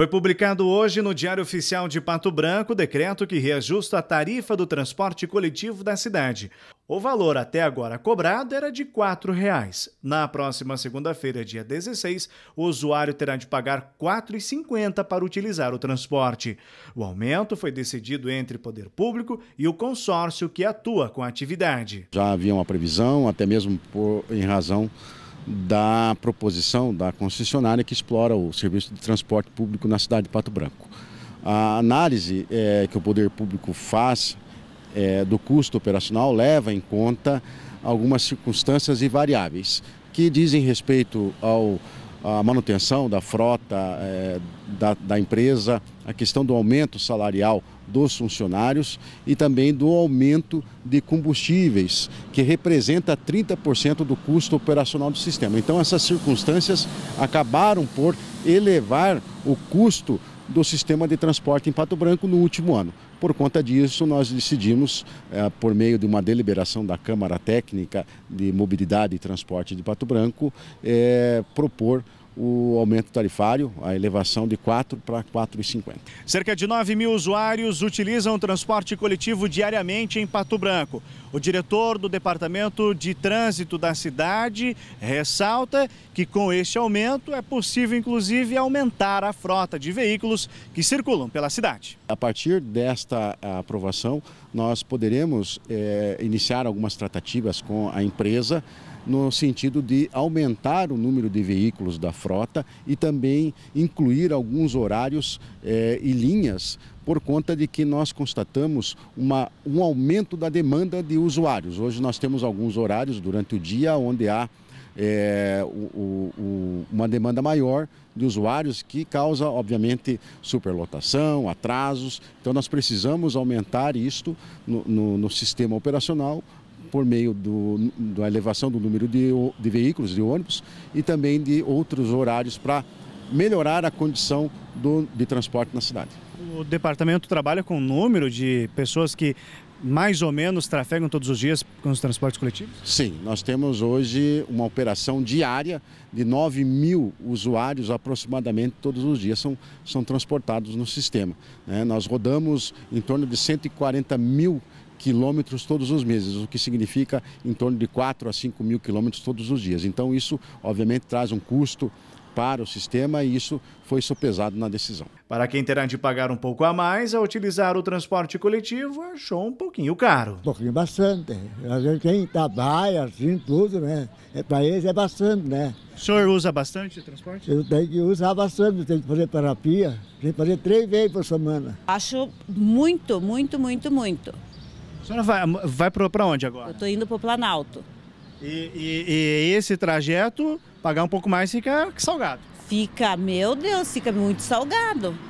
Foi publicado hoje no Diário Oficial de Pato Branco o decreto que reajusta a tarifa do transporte coletivo da cidade. O valor até agora cobrado era de R$ 4,00. Na próxima segunda-feira, dia 16, o usuário terá de pagar R$ 4,50 para utilizar o transporte. O aumento foi decidido entre o Poder Público e o consórcio que atua com a atividade. Já havia uma previsão, até mesmo por, em razão da proposição da concessionária que explora o serviço de transporte público na cidade de Pato Branco. A análise é, que o poder público faz é, do custo operacional leva em conta algumas circunstâncias e variáveis que dizem respeito ao a manutenção da frota é, da, da empresa, a questão do aumento salarial dos funcionários e também do aumento de combustíveis, que representa 30% do custo operacional do sistema. Então, essas circunstâncias acabaram por elevar o custo do sistema de transporte em Pato Branco no último ano. Por conta disso, nós decidimos, eh, por meio de uma deliberação da Câmara Técnica de Mobilidade e Transporte de Pato Branco, eh, propor o aumento tarifário, a elevação de 4 para 4,50. Cerca de 9 mil usuários utilizam transporte coletivo diariamente em Pato Branco. O diretor do Departamento de Trânsito da cidade ressalta que com este aumento é possível, inclusive, aumentar a frota de veículos que circulam pela cidade. A partir desta aprovação, nós poderemos é, iniciar algumas tratativas com a empresa no sentido de aumentar o número de veículos da frota e também incluir alguns horários eh, e linhas por conta de que nós constatamos uma, um aumento da demanda de usuários. Hoje nós temos alguns horários durante o dia onde há é, o, o, uma demanda maior de usuários que causa, obviamente, superlotação, atrasos. Então nós precisamos aumentar isto no, no, no sistema operacional por meio do, da elevação do número de, de veículos, de ônibus e também de outros horários para melhorar a condição do, de transporte na cidade. O departamento trabalha com o número de pessoas que mais ou menos trafegam todos os dias com os transportes coletivos? Sim, nós temos hoje uma operação diária de 9 mil usuários aproximadamente todos os dias são, são transportados no sistema. Né? Nós rodamos em torno de 140 mil quilômetros todos os meses, o que significa em torno de 4 a 5 mil quilômetros todos os dias. Então, isso obviamente traz um custo para o sistema e isso foi sopesado na decisão. Para quem terá de pagar um pouco a mais ao utilizar o transporte coletivo, achou um pouquinho caro. Um pouquinho bastante. A gente tem trabalho, tá assim tudo, né? É, para eles é bastante, né? O senhor usa bastante transporte? Eu tenho que usar bastante, tenho que fazer terapia, tenho que fazer três vezes por semana. Acho muito, muito, muito, muito. A senhora vai, vai para onde agora? Eu estou indo para o Planalto. E, e, e, esse trajeto, pagar um pouco mais, fica salgado? Fica, meu Deus, fica muito salgado.